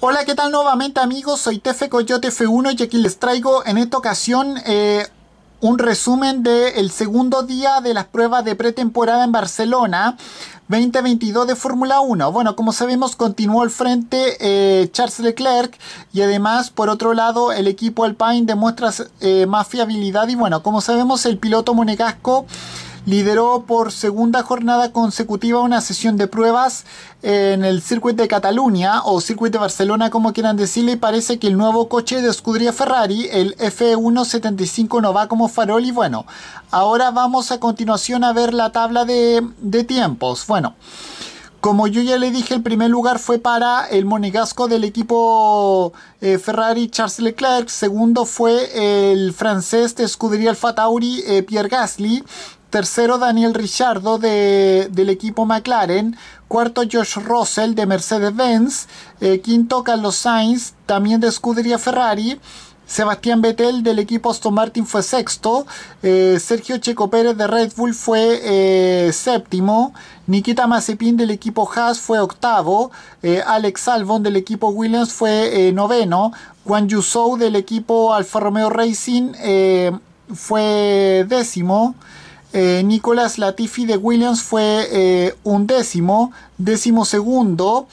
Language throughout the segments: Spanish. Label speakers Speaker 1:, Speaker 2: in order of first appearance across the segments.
Speaker 1: Hola, ¿qué tal nuevamente amigos? Soy Tefe Coyote F1 y aquí les traigo en esta ocasión eh, un resumen del segundo día de las pruebas de pretemporada en Barcelona 2022 de Fórmula 1. Bueno, como sabemos, continuó al frente eh, Charles Leclerc y además, por otro lado, el equipo Alpine demuestra eh, más fiabilidad y bueno, como sabemos, el piloto monegasco lideró por segunda jornada consecutiva una sesión de pruebas en el circuito de Cataluña o Circuit de Barcelona, como quieran decirle, y parece que el nuevo coche de escudería Ferrari, el F175, no va como farol. Y bueno, ahora vamos a continuación a ver la tabla de, tiempos. Bueno. Como yo ya le dije, el primer lugar fue para el monegasco del equipo eh, Ferrari Charles Leclerc. Segundo fue el francés de escudería Alfa Tauri eh, Pierre Gasly. Tercero, Daniel Richardo del equipo McLaren. Cuarto, Josh Russell de Mercedes-Benz. Eh, quinto, Carlos Sainz, también de escudería Ferrari. Sebastián Vettel del equipo Aston Martin fue sexto, eh, Sergio Checo Pérez de Red Bull fue eh, séptimo, Nikita Mazepin del equipo Haas fue octavo, Alex Albon del equipo Williams fue noveno, Juan Yusou del equipo Alfa Romeo Racing fue décimo. Eh, Nicolas Nicolás Latifi de Williams fue eh, undécimo, décimo segundo.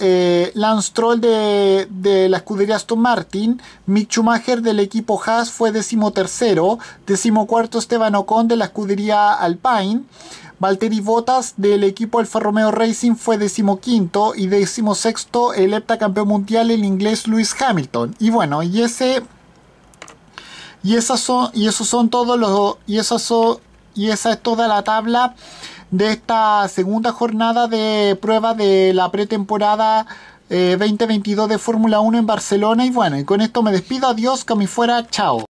Speaker 1: Eh, Lance Troll de, la escudería Aston Martin, Mick Schumacher del equipo Haas fue décimo tercero, décimo cuarto Esteban Ocon de la escudería Alpine, Valtteri Bottas del equipo Alfa Romeo Racing fue décimo quinto y décimo sexto el heptacampeón mundial el inglés Lewis Hamilton. Y bueno, y ese y esas son, y esos son todos los, y esas son, y esa es toda la tabla de esta segunda jornada de prueba de la pretemporada 2022 eh, de Fórmula 1 en Barcelona. Y bueno, y con esto me despido. Adiós, que me fuera. Chao.